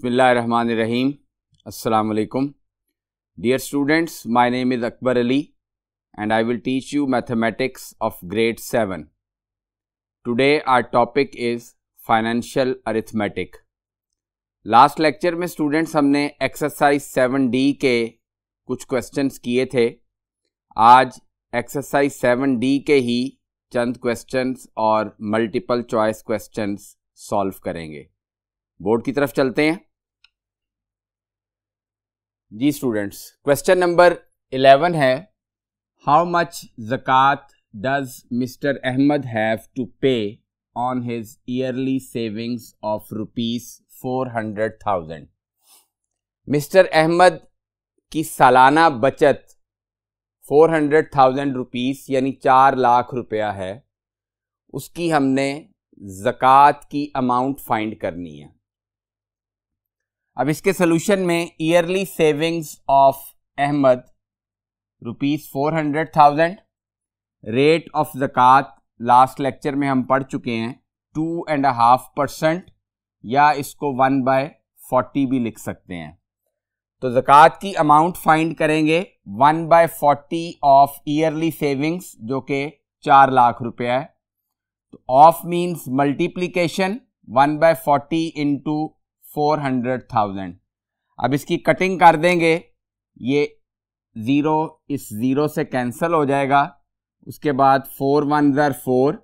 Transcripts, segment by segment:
बसमीम् अल्लाम dear students my name is Akbar Ali and I will teach you mathematics of grade seven today our topic is financial arithmetic last lecture में students हमने exercise seven D के कुछ questions किए थे आज exercise seven D के ही चंद क्वेश्चन और मल्टीपल चॉइस क्वेश्चन सॉल्व करेंगे बोर्ड की तरफ चलते हैं जी स्टूडेंट्स क्वेश्चन नंबर इलेवन है how much zakat does mister Ahmad have to pay on his yearly savings of rupees four hundred thousand mister Ahmad की सालाना बचत फोर हंड्रेड थाउजेंड रुपीज़ यानी चार लाख रुपया है उसकी हमने ज़क़़त की अमाउंट फाइंड करनी है अब इसके सोल्यूशन में yearly savings of Ahmad rupees four hundred thousand rate of zakat last lecture में हम पढ़ चुके हैं टू एंड हाफ परसेंट या इसको वन बाय फोर्टी भी लिख सकते हैं तो ज़क़़त की अमाउंट फाइंड करेंगे one by forty of yearly savings जो कि चार लाख रुपया है तो of means multiplication one by forty into four hundred thousand अब इसकी कटिंग कर देंगे ये ज़ीरो इस ज़ीरो से कैंसिल हो जाएगा उसके बाद फोर वन ज़र फोर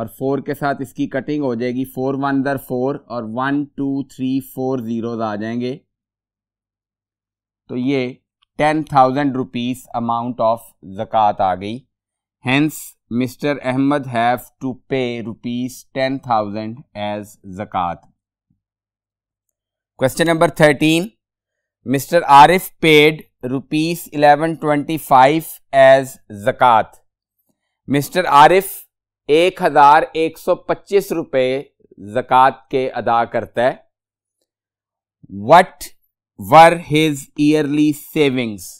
और फोर के साथ इसकी कटिंग हो जाएगी फोर वन ज़र फोर और one two three four zeros आ जाएंगे तो ये ten thousand rupees amount of zakat आ गई hence mister Ahmad have to pay rupees ten thousand as zakat question number thirteen mister Arif paid rupees eleven twenty five as zakat mister Arif एक हजार एक सौ पच्चीस रुपये जक़ात के अदा करता है what were his yearly savings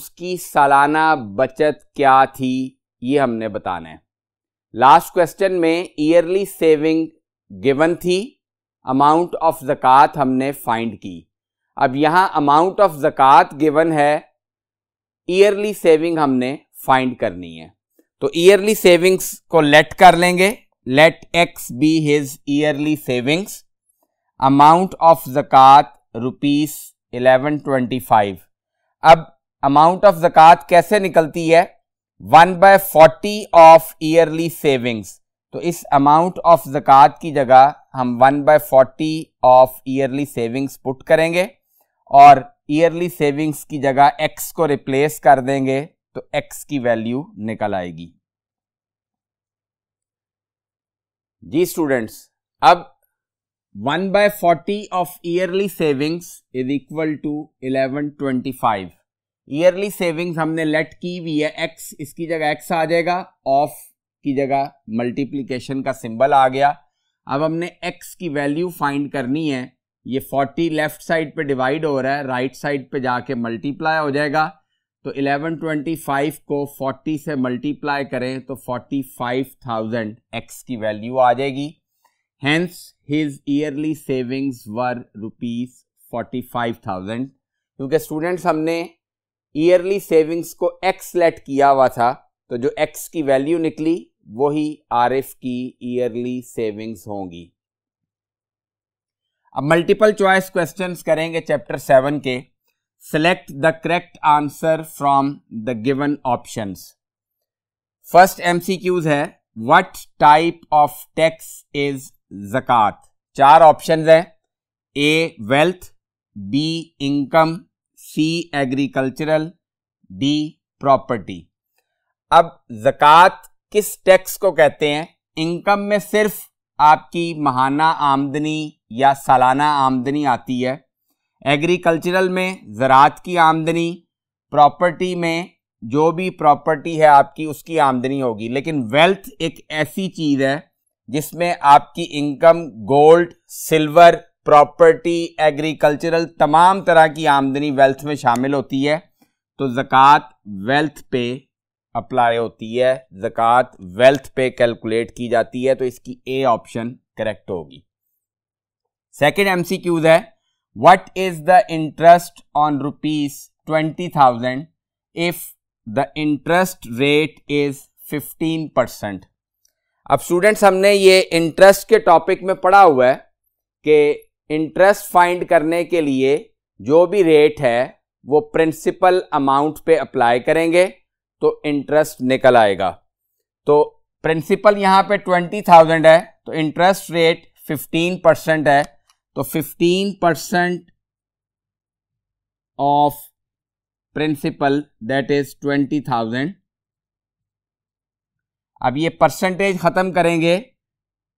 उसकी सालाना बचत क्या थी ये हमने बताना है लास्ट क्वेश्चन में ईयरली सेविंग गिवन थी अमाउंट ऑफ ज़क़़त हमने फाइंड की अब यहाँ अमाउंट ऑफ ज़क़़त गिवन है ईयरली सेविंग हमने फाइंड करनी है तो ईयरली सेविंग्स को लेट कर लेंगे let X be his yearly savings amount of zakat rupees eleven twenty five अब अमाउंट ऑफ ज़क़़त कैसे निकलती है one by forty of yearly savings तो इस अमाउंट ऑफ ज़क़़त की जगह हम one by forty of yearly savings put करेंगे और ईयरली सेविंग्स की जगह एक्स को रिप्लेस कर देंगे तो एक्स की वैल्यू निकल आएगी जी स्टूडेंट्स अब one by forty of yearly savings is equal to eleven twenty five yearly savings हमने लेट की हुई है एक्स इसकी जगह एक्स आ जाएगा ऑफ की जगह मल्टीप्लीकेशन का सिंबल आ गया अब हमने x की वैल्यू फाइंड करनी है ये 40 लेफ्ट साइड पे डिवाइड हो रहा है राइट साइड पे जाके मल्टीप्लाई हो जाएगा तो 1125 को 40 से मल्टीप्लाई करें तो 45,000 एक्स की वैल्यू आ जाएगी hence his yearly savings were rupees forty five thousand क्योंकि स्टूडेंट्स हमने ईयरली सेविंग्स को एक्स लेट किया हुआ था तो जो एक्स की वैल्यू निकली वही एफ की ईयरली सेविंग्स होंगी अब मल्टीपल चॉइस क्वेश्चंस करेंगे चैप्टर सेवन के select the correct answer from the given options first MCQs है what type of tax is zakat चार ऑप्शंस है A wealth B income C agricultural D property अब जक़ात किस टैक्स को कहते हैं इनकम में सिर्फ आपकी महाना आमदनी या सालाना आमदनी आती है एग्रीकल्चरल में ज़रात की आमदनी प्रॉपर्टी में जो भी प्रॉपर्टी है आपकी उसकी आमदनी होगी लेकिन वेल्थ एक ऐसी चीज़ है जिसमें आपकी income gold silver property agricultural तमाम तरह की आमदनी वेल्थ में शामिल होती है तो ज़क़़त वेल्थ पे अप्लाई होती है जक़ात वेल्थ पे कैलकुलेट की जाती है तो इसकी ए ऑप्शन करेक्ट होगी सेकेंड एम सी क्यूज है what is the interest on rupees twenty thousand if the interest rate is fifteen percent अब स्टूडेंट्स हमने ये इंटरेस्ट के टॉपिक में पढ़ा हुआ है कि इंटरेस्ट फाइंड करने के लिए जो भी रेट है वो प्रिंसिपल अमाउंट पे अप्लाई करेंगे तो इंटरेस्ट निकल आएगा तो प्रिंसिपल यहाँ पे ट्वेंटी थाउजेंड है तो इंटरेस्ट रेट फिफ्टीन परसेंट है तो fifteen percent of principal that is twenty thousand अब ये परसेंटेज खत्म करेंगे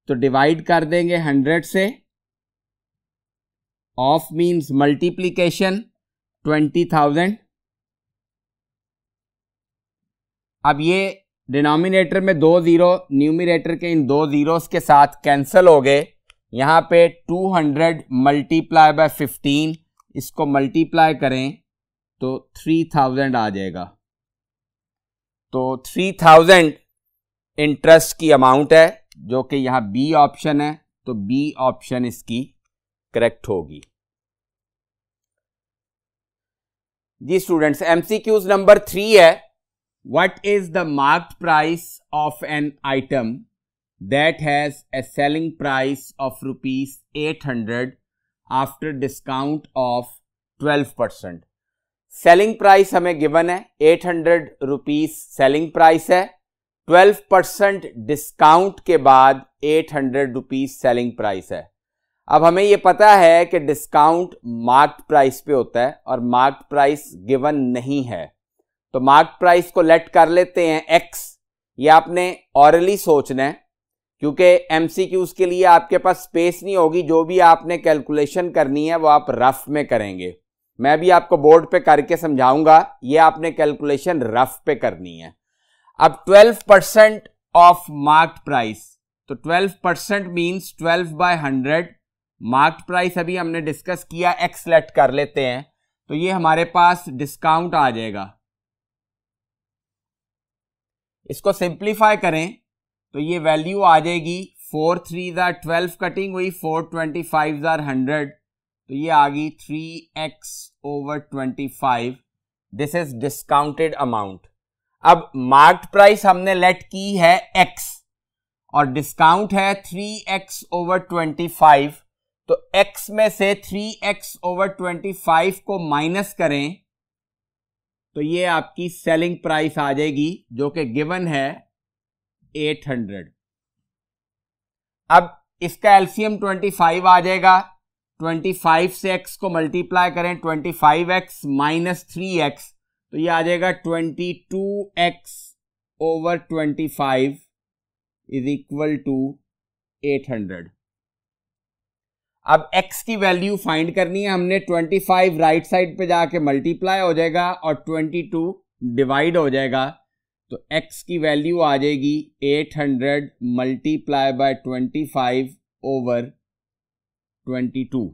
तो डिवाइड कर देंगे हंड्रेड से of means multiplication twenty thousand अब ये डिनोमिनेटर में दो ज़ीरो न्यूमिनेटर के इन दो ज़ीरोस के साथ कैंसिल हो गए यहाँ पे 200 हंड्रेड मल्टीप्लाई बाय फिफ्टीन इसको मल्टीप्लाई करें तो 3000 आ जाएगा तो 3000 इंटरेस्ट की अमाउंट है जो कि यहाँ बी ऑप्शन है तो बी ऑप्शन इसकी करेक्ट होगी जी स्टूडेंट्स एमसीक्यूज नंबर थ्री है what is the mark price of an item that has a selling price of rupees eight hundred after discount of twelve percent selling price हमें given है eight hundred rupees selling price है twelve percent discount के बाद eight hundred rupees selling price है अब हमें यह पता है कि डिस्काउंट मार्क प्राइस पे होता है और मार्क प्राइस गिवन नहीं है तो मार्क प्राइस को लेट कर लेते हैं एक्स ये आपने ऑरली सोचना है क्योंकि एम के लिए आपके पास स्पेस नहीं होगी जो भी आपने कैलकुलेशन करनी है वो आप रफ में करेंगे मैं भी आपको बोर्ड पे करके समझाऊंगा ये आपने कैलकुलेशन रफ पे करनी है अब 12 परसेंट ऑफ मार्क प्राइस तो 12 percent means twelve by hundred marked price अभी हमने डिस्कस किया एक्सलेक्ट कर लेते हैं तो ये हमारे पास डिस्काउंट आ जाएगा इसको सिंप्लीफाई करें तो ये वैल्यू आ जाएगी फोर थ्री ज़ार ट्वेल्व कटिंग हुई फोर ट्वेंटी फाइव ज़ार हंड्रेड तो ये आ गई three X over twenty five this is discounted amount अब मार्क्ड प्राइस हमने लेट की है एक्स और डिस्काउंट है three X over twenty five तो एक्स में से three X over twenty five को माइनस करें तो ये आपकी सेलिंग प्राइस आ जाएगी जो कि गिवन है 800 अब इसका एलसीएम 25 आ जाएगा 25 से x को मल्टीप्लाई करें 25x माइनस थ्री एक्स तो ये आ जाएगा 22x over 25 is equal to 800 अब x की वैल्यू फाइंड करनी है हमने 25 राइट साइड पे जाके मल्टीप्लाई हो जाएगा और 22 डिवाइड हो जाएगा तो x की वैल्यू आ जाएगी 800 hundred multiply by twenty over 22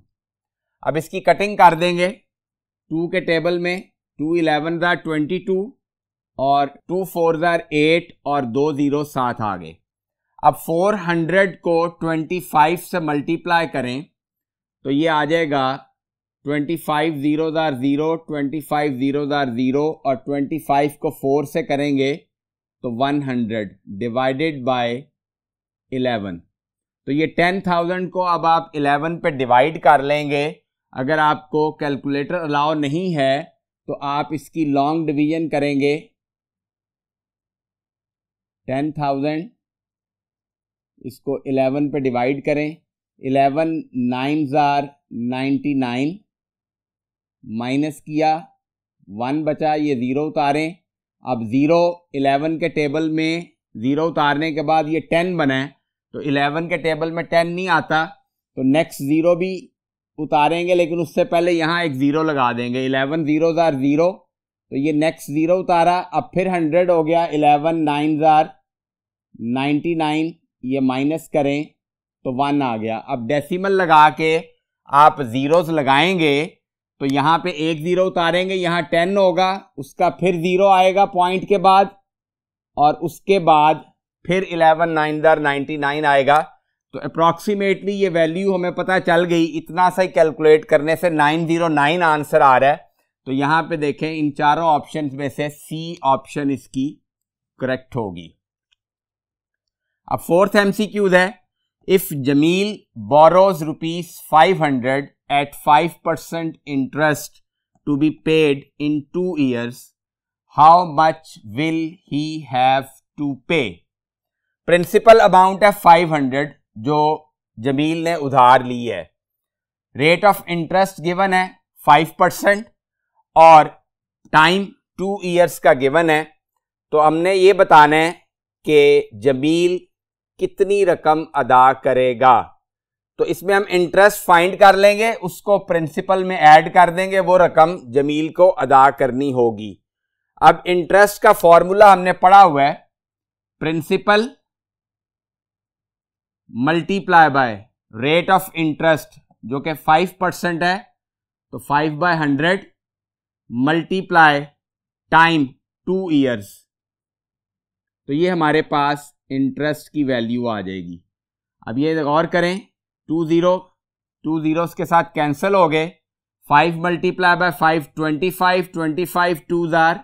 अब इसकी कटिंग कर देंगे टू के टेबल में टू इलेवन ज़ार ट्वेंटी टू और टू फोर ज़ार एट और दो ज़ीरो सात आ गए अब फोर हंड्रेड को ट्वेंटी फाइव से मल्टीप्लाई करें तो ये आ जाएगा ट्वेंटी फाइव ज़ीरो दार ज़ीरो ट्वेंटी फाइव ज़ीरो दार ज़ीरो और ट्वेंटी फाइव को फोर से करेंगे तो one hundred divided by eleven तो ये टेन थाउजेंड को अब आप इलेवन पे डिवाइड कर लेंगे अगर आपको कैलकुलेटर अलाउ नहीं है तो आप इसकी लॉन्ग डिवीजन करेंगे टेन थाउजेंड इसको इलेवन पे डिवाइड करें इलेवन नाइन ज़ार नाइन्टी नाइन माइनस किया वन बचा ये ज़ीरो उतारें अब ज़ीरो इलेवन के टेबल में ज़ीरो उतारने के बाद ये टेन बना तो इलेवन के टेबल में टेन नहीं आता तो नेक्स्ट ज़ीरो भी उतारेंगे लेकिन उससे पहले यहाँ एक ज़ीरो लगा देंगे इलेवन ज़ीरो ज़ार ज़ीरो तो ये नेक्स्ट ज़ीरो उतारा अब फिर हंड्रेड हो गया इलेवन नाइन ज़ार नाइन्टी नाइन ये माइनस करें तो वन आ गया अब डेसिमल लगा के आप ज़ीरोस लगाएंगे तो यहाँ पे एक ज़ीरो उतारेंगे यहाँ टेन होगा उसका फिर ज़ीरो आएगा पॉइंट के बाद और उसके बाद फिर इलेवन नाइन दर नाइन्टी नाइन आएगा तो अप्रॉक्सीमेटली ये वैल्यू हमें पता चल गई इतना सा ही कैलकुलेट करने से नाइन ज़ीरो नाइन आंसर आ रहा है तो यहाँ पे देखें इन चारों ऑप्शन में से सी ऑप्शन इसकी करेक्ट होगी अब फोर्थ एम क्यूज है if Jamil borrows rupees five hundred at five percent interest to be paid in two years how much will he have to pay principal amount है five hundred जो जमील ने उधार ली है रेट ऑफ इंटरेस्ट गिवन है five percent और time two years का given है तो हमने ये बताना है कि जमील कितनी रकम अदा करेगा तो इसमें हम इंटरेस्ट फाइंड कर लेंगे उसको प्रिंसिपल में ऐड कर देंगे वो रकम जमील को अदा करनी होगी अब इंटरेस्ट का फॉर्मूला हमने पढ़ा हुआ है principal multiply by rate of interest जो कि फाइव परसेंट है तो five by hundred multiply time two years तो ये हमारे पास इंटरेस्ट की वैल्यू आ जाएगी अब ये गौर करें टू ज़ीरो टू ज़ीरोस के साथ कैंसिल हो गए five multiply by five twenty five twenty five two ज़ार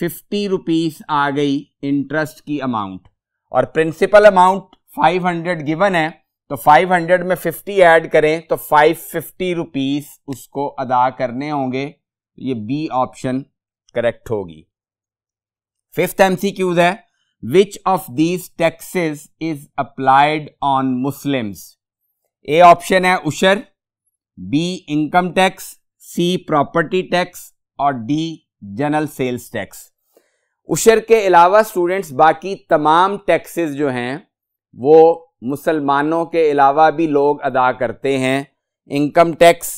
फिफ्टी रुपीज़ आ गई इंटरेस्ट की अमाउंट और principal amount five hundred given है तो फाइव हंड्रेड में फिफ्टी ऐड करें तो फाइव फिफ्टी रुपीज़ उसको अदा करने होंगे ये बी ऑप्शन करेक्ट होगी फिफ्थ एमसीक्यूज़ है which of these taxes is applied on Muslims A option है उशर B income tax C property tax और डी जनरल सेल्स टैक्स उशर के अलावा स्टूडेंट्स बाकी तमाम टैक्सेस जो हैं वो मुसलमानों के अलावा भी लोग अदा करते हैं इनकम टैक्स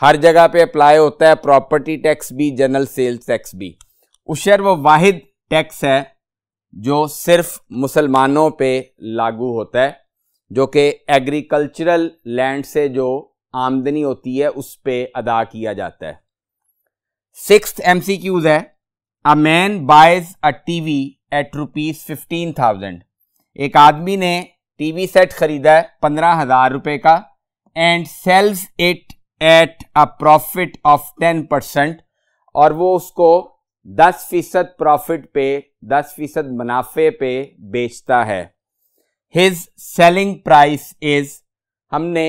हर जगह पे अप्लाई होता है प्रॉपर्टी टैक्स भी जनरल सेल्स टैक्स भी उशर वो वाहिद टैक्स है जो सिर्फ मुसलमानों पे लागू होता है जो कि एग्रीकल्चरल लैंड से जो आमदनी होती है उस पर अदा किया जाता है सिक्स एम सी क्यूज है a man buys a T V at rupees fifteen thousand एक आदमी ने टी वी सेट खरीदा है पंद्रह हजार रुपये का and sells it at a profit of ten percent और वो उसको दस फीसद प्रॉफिट पे दस फीसद मुनाफे पे बेचता है हिज सेलिंग प्राइस इज हमने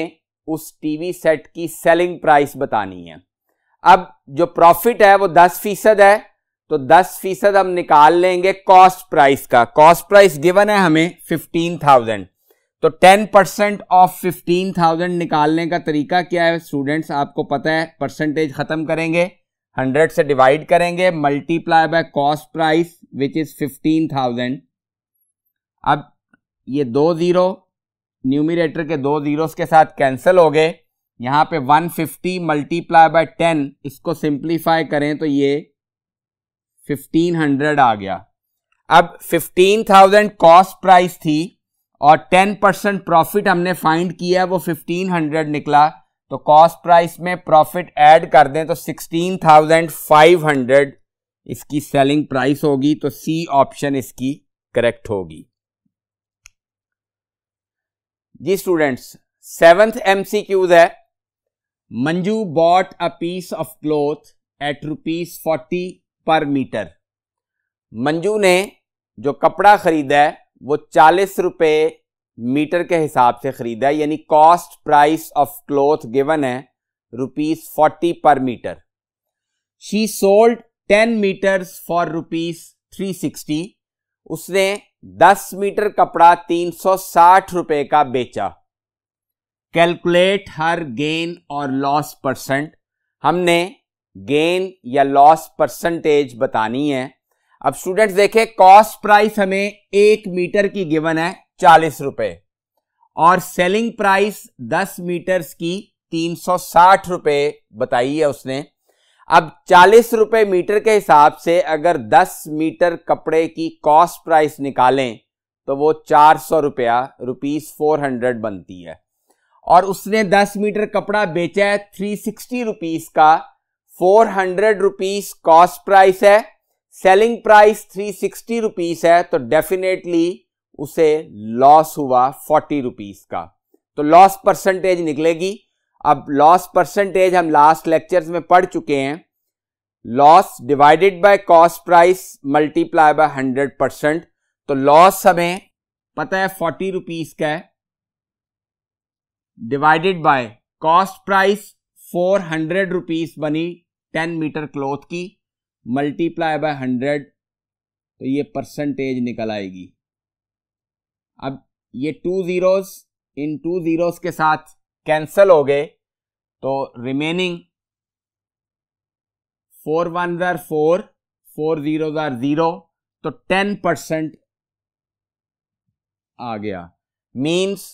उस टीवी सेट की सेलिंग प्राइस बतानी है अब जो प्रॉफिट है वो दस फीसद है तो दस फीसद हम निकाल लेंगे कॉस्ट प्राइस का कॉस्ट प्राइस गिवन है हमें फिफ्टीन थाउजेंड तो ten percent of fifteen thousand निकालने का तरीका क्या है स्टूडेंट्स आपको पता है परसेंटेज खत्म करेंगे हंड्रेड से डिवाइड करेंगे multiply by cost price which is fifteen thousand अब ये दो ज़ीरो न्यूमिनेटर के दो ज़ीरोस के साथ कैंसिल हो गए यहाँ पे 150 फिफ्टी मल्टीप्लाई बाय टेन इसको सिंप्लीफाई करें तो ये 1500 आ गया अब 15,000 कॉस्ट प्राइस थी और 10 परसेंट प्रॉफिट हमने फाइंड किया वो 1500 निकला तो कॉस्ट प्राइस में प्रॉफिट ऐड कर दें तो सिक्सटीन थाउजेंड फाइव हंड्रेड इसकी सेलिंग प्राइस होगी तो सी ऑप्शन इसकी करेक्ट होगी जी स्टूडेंट्स सेवेंथ एमसीक्यूज है Manju bought a piece of cloth at rupees forty per metre Manju ने जो कपड़ा खरीदा है वो चालीस रुपये मीटर के हिसाब से खरीदा है यानी cost price of cloth given है rupees forty per metre she sold ten metres for rupees three sixty उसने दस मीटर कपड़ा तीन सौ साठ रुपए का बेचा कैलकुलेट हर गेन और लॉस परसेंट हमने गेन या लॉस परसेंटेज बतानी है अब स्टूडेंट्स देखें कॉस्ट प्राइस हमें एक मीटर की गिवन है चालीस रुपए और सेलिंग प्राइस दस मीटर्स की तीन सौ साठ रुपए बताई है उसने अब चालीस रुपए मीटर के हिसाब से अगर दस मीटर कपड़े की कॉस्ट प्राइस निकालें तो वो चार सौ रुपया रुपीज फोर हंड्रेड बनती है और उसने दस मीटर कपड़ा बेचा है थ्री सिक्सटी रुपीज का four hundred rupees cost price है selling price three sixty rupees है तो डेफिनेटली उसे लॉस हुआ फोर्टी रुपीज का तो लॉस परसेंटेज निकलेगी अब लॉस परसेंटेज हम लास्ट लेक्चर्स में पढ़ चुके हैं loss divided by cost price multiply by hundred percent तो लॉस हमें पता है फोर्टी रुपीज का है divided by cost price four hundred rupees बनी टेन मीटर क्लोथ की मल्टीप्लाई बाय हंड्रेड तो ये परसेंटेज निकल आएगी अब ये टू ज़ीरोस इन टू ज़ीरोस के साथ कैंसल हो गए तो remaining four one are four four zero are zero तो टेन परसेंट आ गया मीन्स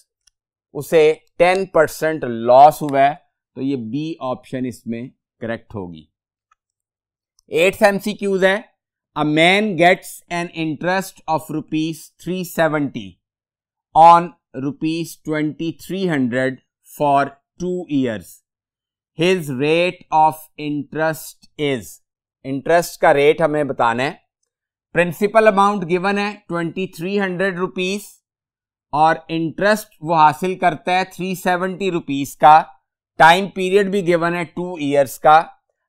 उसे टेन परसेंट लॉस हुआ है तो ये बी ऑप्शन इसमें करेक्ट होगी एट एम क्यूज है a man gets an interest of rupees three seventy on rupees 2300 for 2 years. His rate of interest is interest का rate हमें बताना है principal amount given है 2300 rupees और interest वो हासिल करता है 370 rupees का time period भी given है 2 years का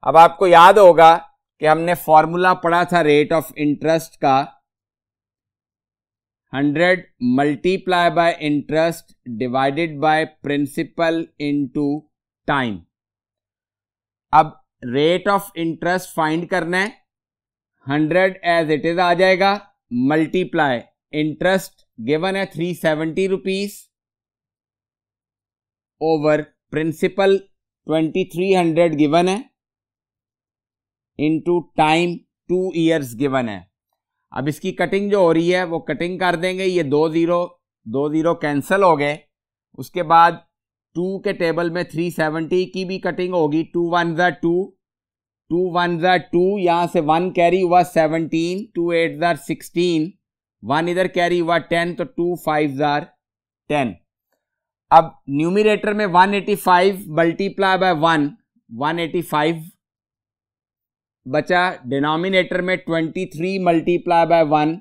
अब आपको याद होगा कि हमने फॉर्मूला पढ़ा था रेट ऑफ इंटरेस्ट का hundred multiply by interest divided by principal into time अब रेट ऑफ इंटरेस्ट फाइंड करना है हंड्रेड एज इट इज आ जाएगा मल्टीप्लाई इंटरेस्ट गिवन है three seventy rupees over principal twenty three hundred given है into time two years given है अब इसकी कटिंग जो हो रही है वो कटिंग कर देंगे ये दो ज़ीरो दो ज़ीरो कैंसिल हो गए उसके बाद टू के टेबल में थ्री सेवेंटी की भी कटिंग होगी two one are two two one are two यहाँ से वन कैरी हुआ seventeen two eight are sixteen one इधर कैरी हुआ टेन तो टू फाइव ज़ार टेन अब न्यूमिनेटर में one eighty five multiply by one one eighty five बचा denominator में twenty three multiply by one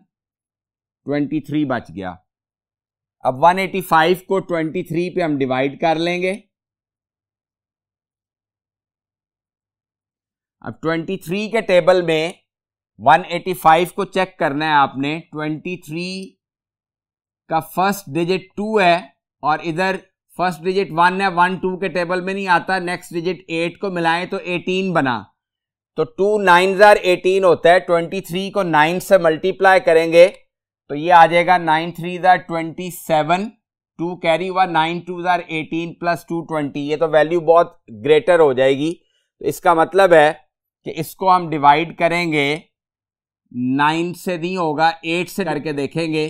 twenty three बच गया अब वन एटी फाइव को ट्वेंटी थ्री पे हम डिवाइड कर लेंगे अब ट्वेंटी थ्री के टेबल में वन एटी फाइव को चेक करना है आपने ट्वेंटी थ्री का फर्स्ट डिजिट टू है और इधर फर्स्ट डिजिट वन है वन टू के टेबल में नहीं आता नेक्स्ट डिजिट एट को मिलाएं तो एटीन बना तो टू नाइन जार एटीन होता है ट्वेंटी थ्री को नाइन से मल्टीप्लाई करेंगे तो ये आ जाएगा nine three are twenty seven two carry हुआ nine two are eighteen plus two twenty ये तो वैल्यू बहुत ग्रेटर हो जाएगी तो इसका मतलब है कि इसको हम डिवाइड करेंगे नाइन से नहीं होगा एट से करके देखेंगे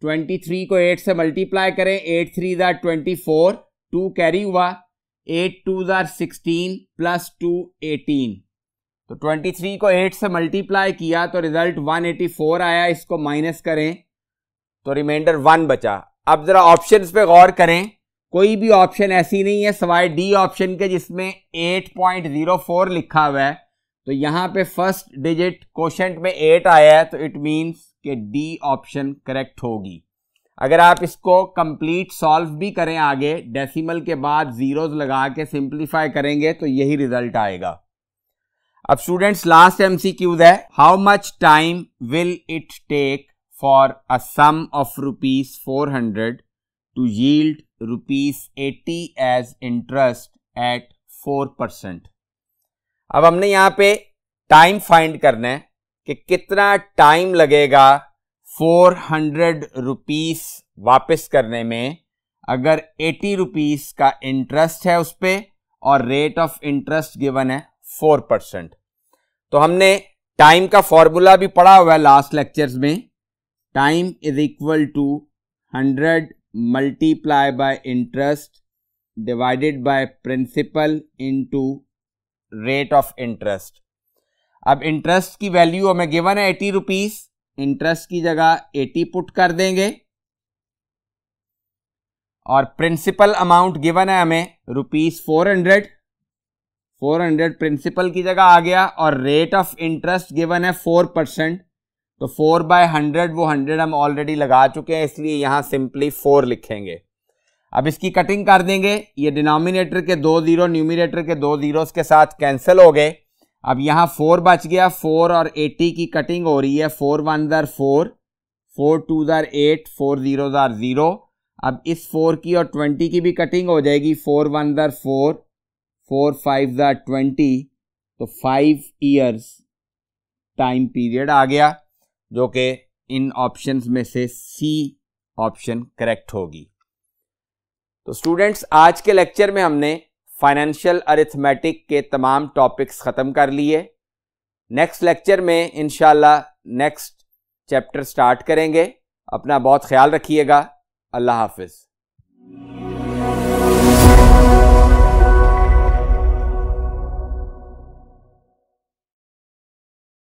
ट्वेंटी थ्री को एट से मल्टीप्लाई करें eight three are twenty four two carry हुआ eight two are sixteen plus two eighteen तो ट्वेंटी थ्री को एट से मल्टीप्लाई किया तो रिजल्ट वन एटी फोर आया इसको माइनस करें तो रिमाइंडर वन बचा अब ज़रा ऑप्शन पे गौर करें कोई भी ऑप्शन ऐसी नहीं है सवाए डी ऑप्शन के जिसमें एट पॉइंट ज़ीरो फोर लिखा हुआ है तो यहाँ पे फर्स्ट डिजिट क्वेश्चन में एट आया है तो इट मीन्स के डी ऑप्शन करेक्ट होगी अगर आप इसको कंप्लीट सॉल्व भी करें आगे डेसिमल के बाद जीरोस लगा के सिंप्लीफाई करेंगे तो यही रिजल्ट आएगा अब स्टूडेंट्स लास्ट एमसीक्यूज है how much time will it take for a sum of rupees four hundred to yield rupees eighty as interest at four percent अब हमने यहाँ पे टाइम फाइंड करना है कि कितना टाइम लगेगा फोर हंड्रेड रुपीज़ वापस करने में अगर एटी रुपीज़ का इंटरेस्ट है उस पर और रेट ऑफ इंटरेस्ट गिवन है फोर परसेंट तो हमने टाइम का फॉर्मूला भी पढ़ा हुआ है लास्ट लेक्चर्स में time is equal to hundred multiply by interest divided by principal into rate of interest अब इंटरेस्ट की वैल्यू हमें गिवन है एटी रुपीज़ इंटरेस्ट की जगह 80 पुट कर देंगे और प्रिंसिपल अमाउंट गिवन है हमें rupees four hundred four hundred principal की जगह आ गया और रेट ऑफ इंटरेस्ट गिवन है फोर परसेंट तो फोर बाय हंड्रेड वो हंड्रेड हम ऑलरेडी लगा चुके हैं इसलिए यहां सिंपली फोर लिखेंगे अब इसकी कटिंग कर देंगे ये डिनोमिनेटर के दो जीरो न्यूमिनेटर के दो जीरोस के साथ कैंसिल हो गए अब यहाँ फोर बच गया फोर और एटी की कटिंग हो रही है four one are four four two are eight four zero are zero अब इस फोर की और ट्वेंटी की भी कटिंग हो जाएगी four one are four four five are twenty तो फाइव ईयर्स टाइम पीरियड आ गया जो कि इन ऑप्शंस में से सी ऑप्शन करेक्ट होगी तो स्टूडेंट्स आज के लेक्चर में हमने फाइनेंशियल अरिथमेटिक के तमाम टॉपिक्स ख़त्म कर लिए नेक्स्ट लेक्चर में इन नेक्स्ट चैप्टर स्टार्ट करेंगे अपना बहुत ख्याल रखिएगा अल्लाह हाफिज़